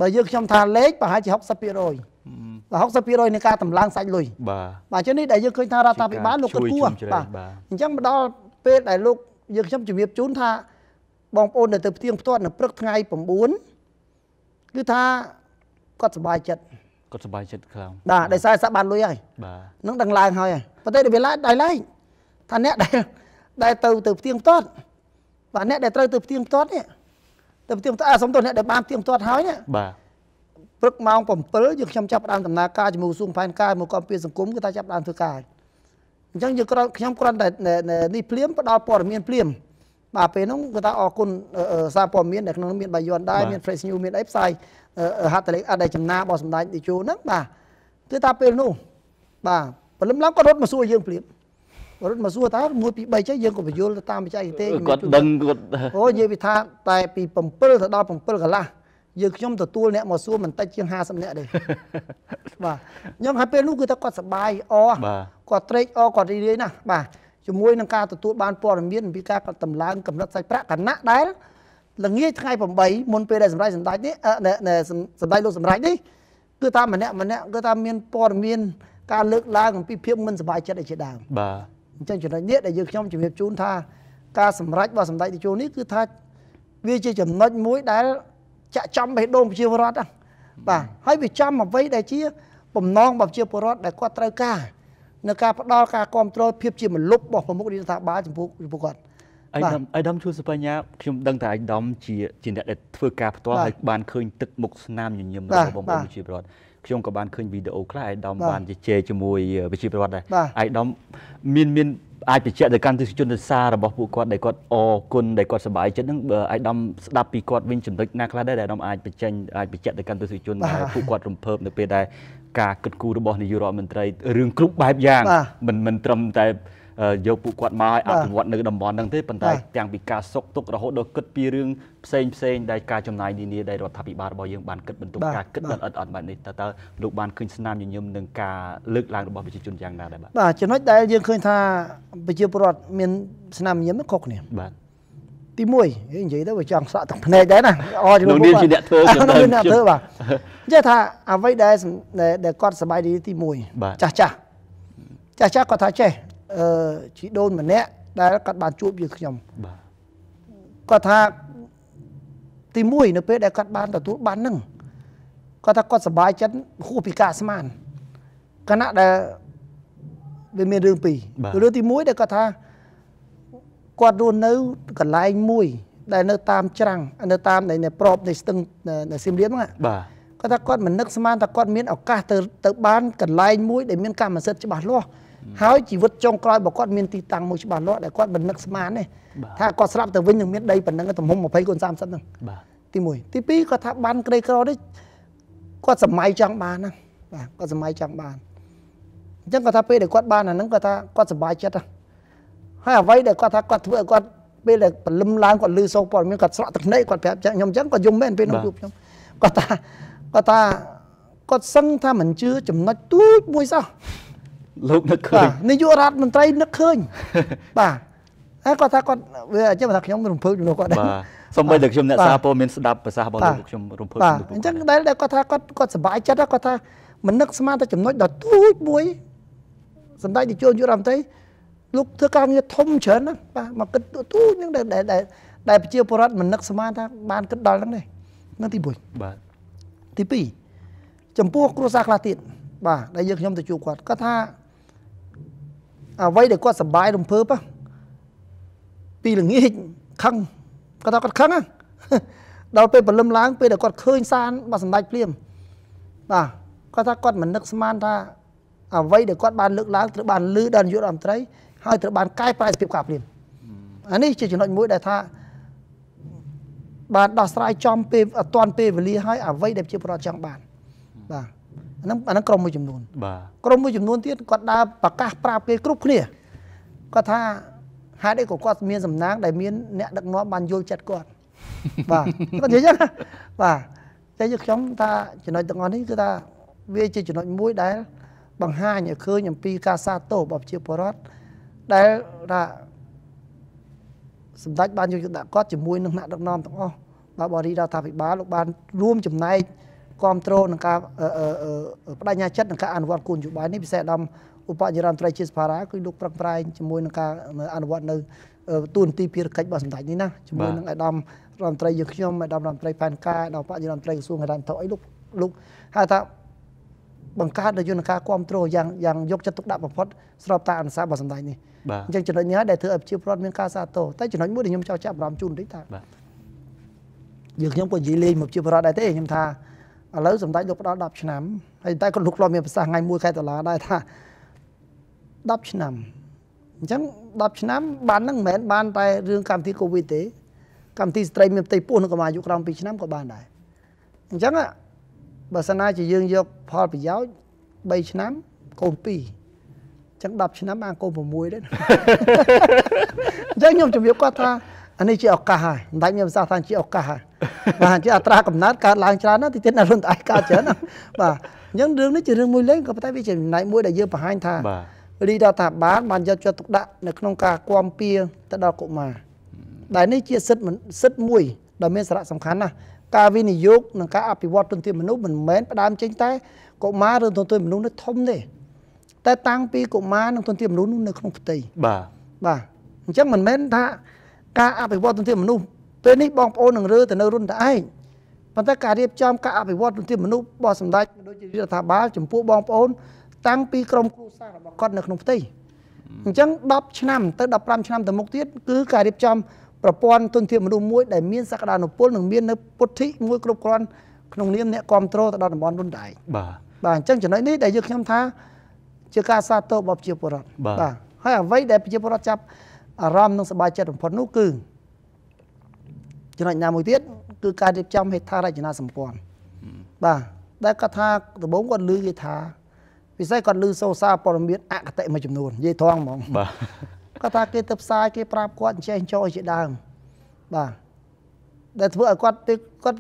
បើយើងខ្ញុំថាលេខប្រហែលជា60% 60%នៃការតម្លើងសាច់លុយបាទបាទអញ្ចឹងនេះដែលយើងឃើញថារដ្ឋាភិបាលលោកគិតគូរបាទអញ្ចឹងមកដល់ពេលដែលលោកយើងខ្ញុំជំរាបជូនថា បងប្អូននៅទៅផ្ទៀងផ្ទាត់នៅព្រឹកថ្ងៃ9គឺថាគាត់សុបាយចិត្តគាត់សុបាយចិត្តខ្លាំងបាទដោយសារសាក់បានលុយហើយបាទនឹងដឹងឡើងហើយប៉ុន្តែវាឡាយដៃឡែកថាអ្នកដែលដែលទៅទៅផ្ទៀងផ្ទាត់បាទអ្នកដែលត្រូវទៅផ្ទៀងផ្ទាត់នេះទៅផ្ទៀងផ្ទាត់អាសំទោសអ្នកដែលបានផ្ទៀងផ្ទាត់ហើយណាបាទព្រឹកម៉ោង7យើងខ្ញុំចាប់ផ្ដើមដំណើរការជាមួយសួងផែនការមកគាំពារសង្គមគឺថាចាប់ផ្ដើមធ្វើការអញ្ចឹងយើងគ្រាន់ខ្ញុំគ្រាន់តែនេះភ្លាមផ្ដល់ព័ត៌មានភ្លាមបាទពេលហ្នឹងគាត់ថាអរគុណសារព័ត៌មានដែលក្នុងមានបាយ័នដែរមាន fresh news មានអីផ្សាយហត្ថលេខាដែលចំណារបស់សម្ដេចតេជោហ្នឹងបាទគឺថាពេលនោះបាទព្រលឹមឡើងគាត់រត់មកសួរយើងភ្លាមរត់មកសួរតើ1 2 3ចេះយើងក៏បញ្យល់តាមបច្ចេកទេសគាត់ដឹងគាត់អូនិយាយពីថាតែពី7ទៅដល់7កន្លះយើងខ្ញុំទទួលអ្នកមកសួរមិនតិចជាង50នាក់ទេបាទខ្ញុំហើយពេលនោះគឺថាគាត់សប្បាយអគាត់ត្រេកអគាត់រីករាយណាស់បាទជាមួយនឹងការទទួលបានព័ត៌មានពីការតម្លើងកម្រិតសាច់ប្រាក់គណៈដែលល្ងាចថ្ងៃ8មុនពេលដែលសម្ដេចសម្ដេចនេះសម្ដេចលោកសម្ដេចនេះគឺថាម្នាក់ម្នាក់គឺថាមានព័ត៌មាន ការលើកឡើងអំពីភាពមិនសប្បាយចិត្តឯជាដើមបាទអញ្ចឹងចំណុចនេះដែលយើងខ្ញុំជំរាបជូនថាការសម្រេចរបស់សម្ដេចតេជោនេះគឺថាវាជាចំណុចមួយដែលចាក់ចំបេះដូងប្រជាពលរដ្ឋហ្នឹងបាទហើយវាចំអ្វីដែលជាបំណងរបស់ប្រជាពលរដ្ឋដែលគាត់ត្រូវការនៅការផ្ដល់ការគ្រប់គ្រងភាពជាមលុបរបស់ប្រមុខរដ្ឋាភិបាលចំពោះចំពោះគាត់អាយដាំអាយដាំជួយសបញ្ញាខ្ញុំដឹង តែអាយដាំជាជាអ្នកដែលធ្វើការផ្ទាល់ហើយបានឃើញទឹកមុខស្នាមញញឹមរបស់បងប្អូនប្រជាពលរដ្ឋខ្ញុំក៏បានឃើញវីដេអូខ្លះអាយដាមបានជជែកជាមួយវិជាប្រវត្តិដែរអាយដាមមានមានអាចបញ្ជាក់ទៅកាន់ទិសជនសាររបស់ពួកគាត់ដែលគាត់អគុណដែលគាត់សប្បាយចិត្តហ្នឹងបើអាយដាមស្ដាប់ពីគាត់វិញចំណុចណាខ្លះដែរដែលអាយដាមអាចបញ្ចេញអាចបញ្ជាក់ទៅកាន់ទិសជនដែលពួកគាត់រំភើបនៅពេលដែលការគិតគូររបស់នាយករដ្ឋមន្ត្រីរឿងគ្រប់បែបយ៉ាងមិនមិនត្រឹមតែយកពួកគាត់មកឲ្យអភិវឌ្ឍនៅតំបន់ហ្នឹងទេប៉ុន្តែទាំងពីការសុកទុករហូតដល់គិតពីរឿងផ្សេងផ្សេងដែលការចំណាយនានាដែលរដ្ឋាភិបាលរបស់យើងបានគិតបន្ទុកការគិតដល់អត់អត់បែបនេះតើតើលោកបានឃើញស្នាមញញឹមនឹងការលើកឡើងរបស់ប្រជាជនយ៉ាងណាដែរបាទបាទចំណុចដែលយើងឃើញថាប្រជាពលរដ្ឋមានស្នាមញញឹមខុសគ្នាបាទទី1និយាយទៅវាចង់សក់ទឹកភ្នែកដែរណាអរជំនួសលោកនាងជាអ្នកធ្វើខ្ញុំទៅអ្នកធ្វើបាទចេះថាអ្វីដែលដែលគាត់សบายดีទី1ចាស់ចាស់ចាស់ចាស់គាត់ថាចេះអឺជីដូនម្នាក់ដែលគាត់បានជួបយើងខ្ញុំបាទគាត់ថាទី1នៅពេលដែលគាត់បានទទួលបាននឹងគាត់ថាគាត់សប្បាយចិត្តហួសពីការស្មានគណៈដែលវាមានរឿងពីររឿងទី1ដែលគាត់ថាគាត់រស់នៅ កន្លែងមួយ ដែលនៅតាមច្រាំងនៅតាមនៃប្របនៃស្ទឹងនៅសៀមរាបហ្នឹងបាទគាត់ថាគាត់មិននឹកស្មានថាគាត់មានឱកាសទៅទៅបានកន្លែងមួយដែលមានកម្មសិទ្ធិច្បាស់លាស់ហើយជីវិតចុងក្រោយរបស់គាត់មានទីតាំងមួយច្បាស់លាស់ដែលគាត់មិននឹកស្មានទេថាគាត់ស្លាប់ទៅវិញនឹងមានដីប៉ុណ្ណឹងទំហំ20គុណ30ហ្នឹងបាទទី1ទី2គាត់ថាបានក្រីក្រនេះគាត់សម័យចង់បានហ្នឹងបាទគាត់សម័យចង់បានអញ្ចឹងគាត់ថាពេលដែលគាត់បានអាហ្នឹងគាត់ថាគាត់សប្បាយចិត្តហើយអ្វីដែលគាត់ថាគាត់ធ្វើឲ្យគាត់ពេលដែលពលឹមឡើងគាត់លឺសូរព័ត៌មានគាត់ស្រក់ទឹកណីគាត់ប្រាប់ចឹងខ្ញុំអញ្ចឹងគាត់យំមែនពេលនោះជួបខ្ញុំគាត់ថាគាត់ថាគាត់សឹងថាមិនជឿចំណុចទូចមួយសោះលោកនឹកឃើញនាយករដ្ឋមន្ត្រីនឹកឃើញបាទហើយគាត់ថាគាត់វាអញ្ចឹងថាខ្ញុំរំភើបជំនួសគាត់ដែរបាទសូម្បីតែខ្ញុំអ្នកសារពលមានស្ដាប់ប្រសាសន៍របស់លោកខ្ញុំរំភើបជំនួសគាត់អញ្ចឹងដែលគាត់ថាគាត់គាត់សុបាយចិត្តគាត់ថាមិននឹកស្មានតែចំណុចដល់ទូចមួយសម្ដេចនាយករដ្ឋមន្ត្រីលោកធ្វើការងារធំច្រើនណាស់បាទមកគិតទូចនឹងដែលដែលប្រជាពលរដ្ឋមិននឹកស្មានថា បានគិតដល់ហ្នឹងទេនឹងទី1បាទទី2ចំពោះគ្រួសារខ្លះទៀតបាទដែលយើងខ្ញុំទៅជួបគាត់គាត់ថាអ្វីដែលគាត់សបាយរំភើបពីល្ងាចខឹងគាត់ថាគាត់ខឹងដល់ពេលព្រលឹមឡើង ពេលដែលគាត់ឃើញសានបាទសម្ដេចភ្លាមបាទគាត់ថាគាត់មិននឹកស្មាន ថាអ្វីដែលគាត់បានលើកឡើងត្រូវបានលើដល់នាយករដ្ឋមន្ត្រីហើយត្រូវបានកែប្រែសភាពការភ្លាមអានេះជាចំណុចមួយដែលថាបានដោះស្រាយចំពេលអត់ទាន់ពេលវេលាហើយអ្វីដែលជា ប្រវត្តិចង់បានបាទហ្នឹងអាហ្នឹងក្រុមមួយចំនួនបាទក្រុមមួយចំនួនទៀតគាត់ដើរប្រកាសប្រាប់គេគ្រប់គ្នាគាត់ថាហេតុអីក៏គាត់មានសំណាងដែលមាន អ្នកដឹកនាំបានយល់ចិត្តគាត់បាទគាត់និយាយចឹងបាទតែយើងខ្ញុំថាចំណុចទាំងអស់នេះគឺថាវាជាចំណុចមួយដែល បង្ហាញឲ្យឃើញអំពីការសាទររបស់ប្រជាពលរដ្ឋដែលថាសម្ដេចបានយកចិត្តដាក់គាត់ជាមួយនឹងអ្នកដឹកនាំទាំងអស់បាទបរិរដ្ឋាភិបាលលោកបានរួមចំណែកគ្រប់គ្រងនឹងការបដិញ្ញាចិត្តនឹងការអនុវត្តគោលនយោបាយនេះពិសេសអាដាមឧបនាយរដ្ឋមន្ត្រីជាសភារាគឺលោកប្រឹងប្រែងជាមួយនឹងការអនុវត្តនៅទូនទីភារកិច្ចរបស់សម្ដេចនេះណាជាមួយនឹងអាដាមរដ្ឋមន្ត្រីយើងខ្ញុំអាដាមរដ្ឋមន្ត្រីផែនការអាដាមបដិរដ្ឋមន្ត្រីក្រសួងហិរញ្ញវត្ថុអីលោកលោកហៅថាបង្កើតនូវយន្តការគ្រប់គ្រងយ៉ាងយ៉ាងយកចិត្តទុកដាក់បំផុតស្របតាមអនុសាសន៍របស់សម្ដេចនេះអញ្ចឹងចំណុចនេះហើយដែលធ្វើឲ្យប្រជាពលរដ្ឋមានការសាទរតែចំណុចមួយដែលខ្ញុំចង់ចាប់អារម្មណ៍ជូនបន្តិចថាយើងខ្ញុំក៏និយាយលេងមកប្រជាពលរដ្ឋដែរទេខ្ញុំថាឥឡូវសម្ដេចលោកផ្ដល់10ឆ្នាំហើយតែក៏លោកធ្លាប់មានប្រសាសន៍ថ្ងៃ1ខែតុលាដែរថា10ឆ្នាំអញ្ចឹង10ឆ្នាំបាននឹងមិនមែន បានតែរឿងកម្មវិធី Covid ទេ កម្មវិធីស្ត្រីមានផ្ទៃពោះនៅកម្ពុជាអាយុក្រោម2ឆ្នាំក៏បានដែរអញ្ចឹងបើសិនណាជាយើងយកផលប្រយោជន៍3ឆ្នាំកូន2អញ្ចឹង10ឆ្នាំបានកូន6ដែរអញ្ចឹងខ្ញុំជម្រាបគាត់ថាអានេះជាឱកាសហើយមិនដាច់មានប្រសាសន៍ថា ជាឱកាសហើយបាទអញ្ចឹងអត្រាកំណើតកើតឡើងច្រើនណាស់ទីទៀតណារុនតឯងកើតច្រើនណាស់បាទអញ្ចឹងរឿងនេះជារឿងមួយលេងក៏ប៉ុន្តែវាជាចំណែកមួយដែលយើងបង្ហាញថា រីរដ្ឋាភិបាលបានយកចិត្តទុកដាក់ នៅក្នុងការគាំពៀទៅដល់កុមារដែលនេះជាសិទ្ធិសិទ្ធិមួយដ៏មានសារៈសំខាន់ណាស់ការវិនិយោគនិងការអភិវឌ្ឍទុនធានមនុស្សមិនមែនផ្ដើមចេញតែកុមារឬទុនធានមនុស្សនោះធំទេតែតាំងពីកុមារនិងទុនធានមនុស្សនោះនៅក្នុងផ្ទៃបាទបាទអញ្ចឹងមិនមែនថា ការអភិវឌ្ឍទុនធានមនុស្សពេលនេះបងប្អូននឹងរើទៅនៅរុនតឯងប៉ុន្តែការរៀបចំការអភិវឌ្ឍទុនធានមនុស្សរបស់សម្ដេចដូចជារដ្ឋាភិបាលចំពោះបងប្អូន តាំងពីក្រមគ្រួសាររបស់គាត់នៅក្នុងផ្ទៃអញ្ចឹង10ឆ្នាំទៅ15ឆ្នាំទៅមុខទៀតគឺការរៀបចំប្រព័ន្ធទុនធានមនុស្សមួយ ដែលមានសក្តានុពលនិងមាននៅពុទ្ធិមួយគ្រប់គ្រាន់ក្នុងនាមអ្នកគ្រប់គ្រងទៅដល់តំបន់រុនតឯងបាទបាទអញ្ចឹងចំណុចនេះដែលយើងខ្ញុំថា ជាការសាទររបស់ប្រជាពលរដ្ឋបាទហើយអ្វីដែលប្រជាពលរដ្ឋចាប់អារម្មណ៍និងសប្បាយចិត្តបំផុតនោះគឺចំណុចណាមួយទៀតគឺការរៀបចំហេដ្ឋារចនាសម្ព័ន្ធបាទដែលគាត់ថាដំបូងគាត់ឮគេថាពិសេសគាត់ឮសូរសារព័ត៌មានអកតេមួយចំនួននិយាយត្រង់ហ្មងបាទគាត់ថាគេទៅផ្សាយគេប្រាប់គាត់ចេះចោលជាដើមបាទដែលធ្វើឲ្យគាត់ពេលគាត់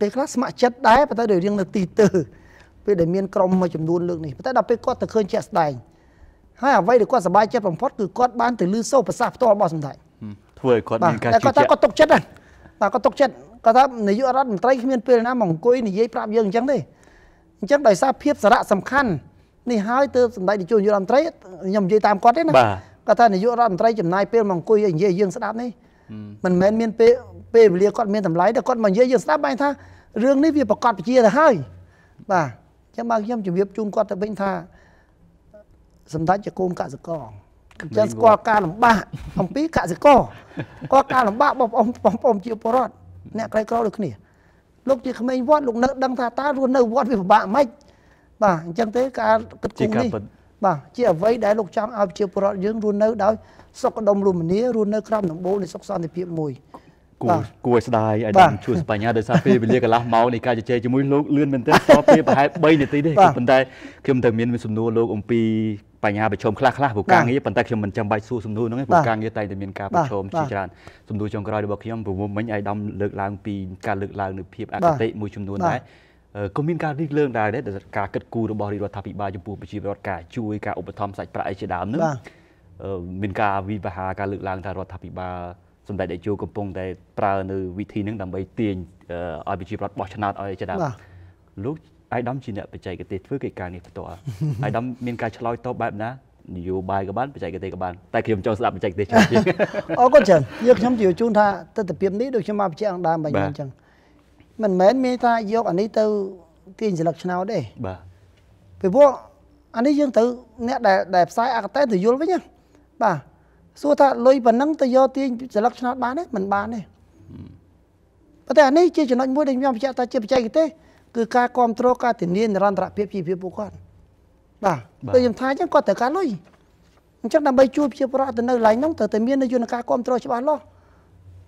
ពេលខ្លះស្ម័គ្រចិត្តដែរប៉ុន្តែដោយរឿងនៅទីទៅពេលដែលមានក្រុមមួយចំនួនលើកនេះប៉ុន្តែដល់ពេលគាត់ទៅឃើញជាក់ស្ដែងហើយអ្វីដែលគាត់សប្បាយចិត្តបំផុតគឺគាត់បានទៅលឺសូរប្រសាសន៍ផ្ទាល់របស់សម្ដេចធ្វើឲ្យគាត់មានការជឿជាក់គាត់ថាគាត់ទុកចិត្តណាតែគាត់ទុកចិត្តគាត់ថានាយករដ្ឋមន្ត្រីគ្មានពេលណាមកអង្គុយនិយាយប្រាប់យើងអញ្ចឹងទេអញ្ចឹងដោយសារភាពសារៈសំខាន់នេះហើយទើបសម្ដេចនាយករដ្ឋមន្ត្រីខ្ញុំនិយាយតាមគាត់ទេណាគាត់ថានាយករដ្ឋមន្ត្រីចំណាយពេលមកអង្គុយនិយាយយើងស្ដាប់នេះមិនមែនមានពេលពេលវេលាគាត់មានតម្លៃតែគាត់មកនិយាយយើងស្ដាប់បែរថារឿងនេះវាប្រកាសប្រជាទៅហើយបាទអញ្ចឹងបើខ្ញុំជម្រាបជូនគាត់ទៅវិញថា សម្ដេចជាកូនកសិករចឹងស្គាល់ការលំបាកអំពីកសិករស្គាល់ការលំបាកបងប្អូនបងប្អូនជាពលរដ្ឋអ្នកក្រីក្រដូចគ្នាលោកជាក្មេងវត្តលោកនៅដឹងថាតើរស់នៅវត្តវាពិបាកម៉េចបាទអញ្ចឹងទេការគិតគូរនេះបាទជាអ្វីដែលលោកចង់ឲ្យប្រជាពលរដ្ឋយើងរស់នៅដោយសុខដុមរមនារស់នៅក្រោមដំបូលនៃសុខសន្តិភាពមួយគួរគួរស្ដាយឲ្យដឹងជួយសបញ្ញ៉ាដោយសារពេលវេលាកន្លះម៉ោងនៃការជជែកជាមួយលោកលឿនមែនទែនស្គាល់ពេលប្រហែល3នាទីទេប៉ុន្តែខ្ញុំត្រូវមានសំណួរលោកអំពីបញ្ហាប្រឈមខ្លះខ្លះព្រោះការងារប៉ុន្តែខ្ញុំមិនចាំបាច់សួរសំណួរហ្នឹងទេព្រោះការងារតែងតែមានការប្រឈមជាច្រើនសំណួរចុងក្រោយរបស់ខ្ញុំព្រោះមុំមិញឯកឧត្តមលើកឡើងពីការលើកឡើងនៅភាពអកតេមួយចំនួនដែរក៏មានការរីកលើងដែរដែរការកិត្តគូរបស់រដ្ឋាភិបាលចំពោះប្រជាពលរដ្ឋការជួយការឧបត្ថម្ភសាច់ប្រាក់អីជាដើមហ្នឹងមានការវិវហាការលើកឡើងថារដ្ឋាភិបាលសម្ដេចតេជោកំពុងតែប្រើនៅវិធីហ្នឹងដើម្បី ទាញឲ្យប្រជាពលរដ្ឋបោះឆ្នោតឲ្យជាដើមលោកអាយដាមជាអ្នកបច្ចេកទេសធ្វើកិច្ចការនេះផ្ទាល់អាយដាមមានការឆ្លើយតបបែបណានយោបាយក៏បានបច្ចេកទេសក៏បានតែខ្ញុំចង់ស្ដាប់បច្ចេកទេសច្រើនជាងអរគុណច្រើនយើងខ្ញុំជឿជូនថាទស្សនវិជ្ជានេះដូចខ្ញុំមកបញ្ជាក់ដើមបាញ់អញ្ចឹងមិនមែនមានថាយកអានេះទៅទាញសិលឹកឆ្នោតទេបាទពីព្រោះអានេះយើងទៅអ្នកដែលដែលផ្សាយអកតេទៅយល់វិញបាទសួរថាលុយប៉ុណ្ណឹងទៅយកទាញសិលឹកឆ្នោតបានទេមិនបានទេប៉ុន្តែអានេះជាចំណុចមួយដែលខ្ញុំបញ្ជាក់ថាជាបច្ចេកទេសគឺការគ្រប់គ្រងការធានានិរន្តរភាពជីវភាពពួកគាត់បាទដូចខ្ញុំថាអញ្ចឹងគាត់ត្រូវការលុយអញ្ចឹងដើម្បីជួយជាប្រអទៅនៅកន្លែងហ្នឹងត្រូវតែមានយន្តការគ្រប់គ្រងច្បាស់លាស់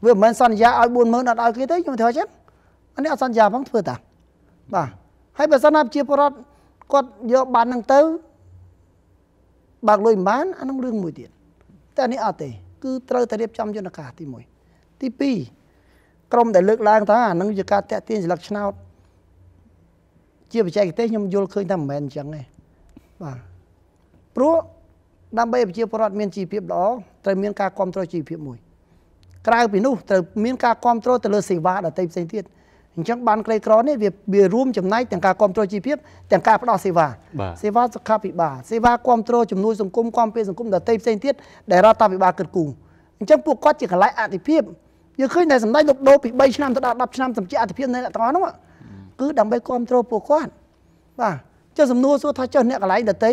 វាមិនមែនសន្យាឲ្យ40000អត់ឲ្យគេទេខ្ញុំថាអញ្ចឹងអានេះអត់សន្យាផងធ្វើតាបាទហើយបើសិនណាជាប្រតគាត់យកបានហ្នឹងទៅបើកលុយមិនបានអាហ្នឹងរឿងមួយទៀតតែនេះអត់ទេ គឺត្រូវតែរៀបចំយន្តការទី1ទី2ក្រុមដែលលើកឡើងថាអានឹងជាការតាក់ទាញស្លឹកឆ្នោតជាបច្ចេកទេសខ្ញុំយល់ឃើញថាមិនមែនអញ្ចឹងទេបាទព្រោះដើម្បីប្រជាពលរដ្ឋមានជីវភាពល្អត្រូវមានការគ្រប់គ្រងជីវភាពមួយក្រៅពីនោះត្រូវមានការគ្រប់គ្រងទៅលើសេវាដទៃផ្សេងទៀតអញ្ចឹងបានក្រីក្រនេះវាវារួមចំណែកទាំងការគ្រប់គ្រងជីវភាពទាំងការផ្តល់សេវាសេវាសុខាភិបាលសេវាគ្រប់គ្រងជំនួយសង្គមគ្រប់ពេលសង្គមដទៃផ្សេងទៀតដែលរដ្ឋាភិបាលគិតគូរអញ្ចឹងពួកគាត់ជាកន្លែងអតិភិបយើងឃើញតែសម្ដេចលោកដូពី3ឆ្នាំទៅដល់10ឆ្នាំសម្ជាអតិភិបនៅអ្នកទាំងនោះគឺដើម្បីគ្រប់គ្រងពួកគាត់បាទចុះសំណួរសួរថាចុះអ្នកកន្លែងដតី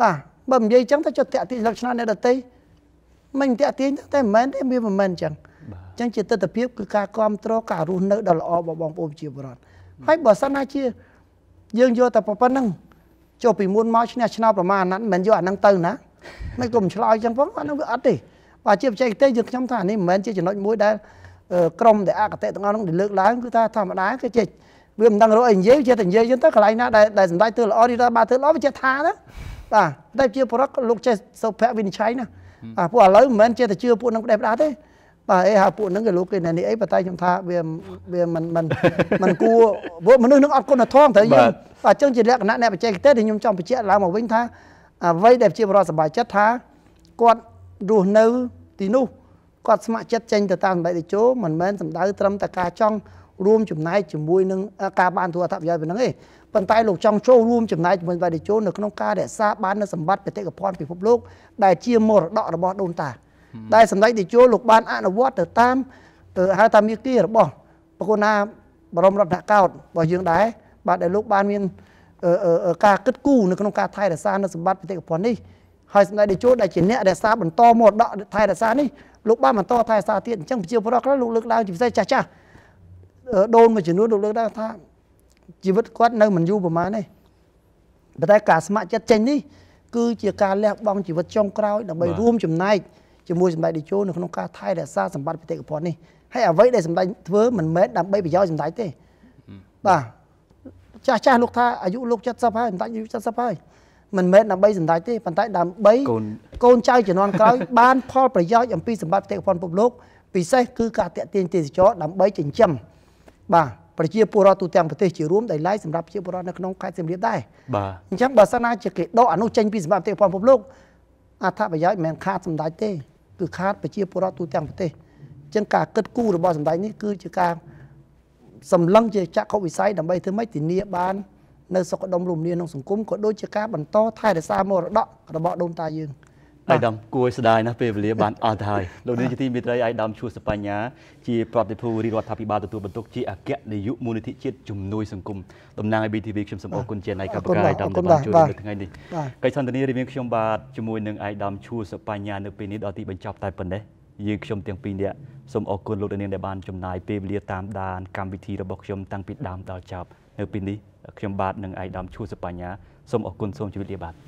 បាទបើនិយាយអញ្ចឹងទៅចុះតាក់ទាញលក្ខណៈអ្នកដតីមិនតាក់ទាញតែមិនមែនទេវាមិនមែនអញ្ចឹងអញ្ចឹងជាទស្សនវិជ្ជាគឺការគ្រប់គ្រងការរស់នៅដ៏ល្អរបស់បងប្អូនជាបរដ្ឋហើយបើសិនណាជាយើងយកតែប៉ុណ្ណឹងចុះពីមុនមកឈ្នះឆ្នោតប្រមាណអាណត្តិមិនយកអាហ្នឹងទៅណាមិនគុំឆ្លោយអញ្ចឹងផងអាហ្នឹងវាអត់ទេ បាទជាបច្ចេកទេសយើងខ្ញុំថាអានេះមិនមែនជាចំណុចមួយដែលក្រមដែលអកតេទាំងអស់ហ្នឹងដែលលើកឡើងគឺថាធម្មតាគេចេះវាមិនដឹងរកអីនិយាយចេះតែនិយាយចឹងទៅកន្លែងណាដែលដែលសម្ដេចធ្វើល្អនេះថាបានធ្វើល្អវាចេះថាណាបាទតែជាប្រកលោកចេះសុភៈវិនិច្ឆ័យណាអាពួកឥឡូវមិនមែនចេះតែជឿពួកនឹងផ្ដេសផ្ដាសទេបាទអីហៅពួកហ្នឹងគេលោកគេណែនេះអីប៉ុន្តែខ្ញុំថាវាវាមិនមិនមិនគួរពួកមនុស្សនឹងអត់គុណធម៌ត្រូវយើងបាទអញ្ចឹងជាលក្ខណៈអ្នកបច្ចេកទេសដែលខ្ញុំចង់បញ្ជាក់ឡើងមកវិញថាអ្វីដែលជាបរិសុទ្ធសบายចិត្តថាគាត់រស់នៅទីនោះគាត់ស្ម័គ្រចិត្តចេញទៅតាមសម្ដេចតេជោមិនមែនសំដៅត្រឹមតែការចង់រួមចំណែកជាមួយនឹងការបានទូអត្ថប្រយោជន៍ប៉ុណ្ណឹងទេប៉ុន្តែលោកចង់ចូលរួមចំណែកជាមួយបេតិជននៅក្នុងការរក្សាបាននូវសម្បត្តិបេតិកភណ្ឌពិភពលោកដែលជាមរតករបស់ដូនតាដែលសម្ដេចតេជោលោកបានអនុវត្តទៅតាមទៅហៅថាមេគារបស់ប្រគុណាបរមរតនកោដ្ឋរបស់យើងដែរបាទដែលលោកបានមានការគិតគូរនៅក្នុងការថែរក្សានៅសម្បត្តិបេតិកភណ្ឌនេះហើយសម្ដេចតេជោដែលជាអ្នករក្សាបន្តមរតកថែរក្សានេះលោកបានបន្តថែរក្សាទៀតអញ្ចឹងប្រជាពលរដ្ឋខ្លះលោកលើកឡើងជាពិសេសចាស់ចាស់ដូនមួយចំនួនលោកលើកដែរថាជីវិតគាត់នៅមិនយូរប្រហែលទេប៉ុន្តែការស្ម័គ្រចិត្តចេញនេះគឺជាការលះបង់ជីវិតចុងក្រោយដើម្បីរួមចំណែកជាមួយសម្ដេចតេជោនៅក្នុងការថែរក្សាសម្បត្តិបេតិកភណ្ឌនេះហើយអ្វីដែលសម្ដេចធ្វើមិនមែនដើម្បីប្រយោជន៍សម្ដេចទេបាទចាស់ចាស់លោកថាអាយុលោក70ហើយសម្ដេចអាយុ70ហើយមិនមែនដើម្បីសម្ដេចទេប៉ុន្តែដើម្បីកូនចៅជំនាន់ក្រោយបានផលប្រយោជន៍អំពីសម្បត្តិបេតិកភណ្ឌពិភពលោកពិសេសគឺការតេទៀងទេសចរដើម្បីចិញ្ចឹមបាទប្រជាពលរដ្ឋទូទាំងប្រទេសជារួមដែលឡាយសម្រាប់ប្រជាពលរដ្ឋនៅក្នុងខេត្តសៀមរាបដែរបាទអញ្ចឹងបើសិនណាជាគេដកអនុចេញពីសម្រាប់ប្រទេសពិភពលោកអត្ថប្រយោជន៍មិនមែនខាតសម្ដេចទេគឺខាតប្រជាពលរដ្ឋទូទាំងប្រទេសអញ្ចឹងការគិតគូររបស់សម្ដេចនេះគឺជាការសម្លឹងជាចក្ខុវិស័យដើម្បីធ្វើម៉េចធានាបាននៅសុខដុមរមនាក្នុងសង្គមក៏ដូចជាការបន្តថែរក្សាមរតករបស់ដូនតាយើងអាយដាមគួរស្ដាយណាស់ពេលវេលាបានអត់ហើយលោកនាងជាទីមេត្រីអាយដាមឈូសបញ្ញាជាប្រតិភូរាជរដ្ឋាភិបាលទទួលបន្ទុកជាអគ្គនាយកមូលនិធិជាតិជំនួយសង្គមតំណាង IBTV ខ្ញុំសូមអរគុណជាណៃកម្មការអាយដាមដែលបានជួយនៅថ្ងៃនេះកិច្ចសន្ទនារវាងខ្ញុំបាទជាមួយនឹងអាយដាមឈូសបញ្ញានៅពេលនេះដល់ទីបញ្ចប់តែប៉ុណ្ណេះយើងខ្ញុំទាំងពីរនាក់សូមអរគុណលោកនាងដែលបានចំណាយពេលវេលាតាមដានកម្មវិធីរបស់ខ្ញុំតាំងពីដើមដល់ចប់នៅពេលនេះខ្ញុំបាទនឹងអាយដាមឈូសបញ្ញាសូមអរគុណសូមជម្រាបលាបាទ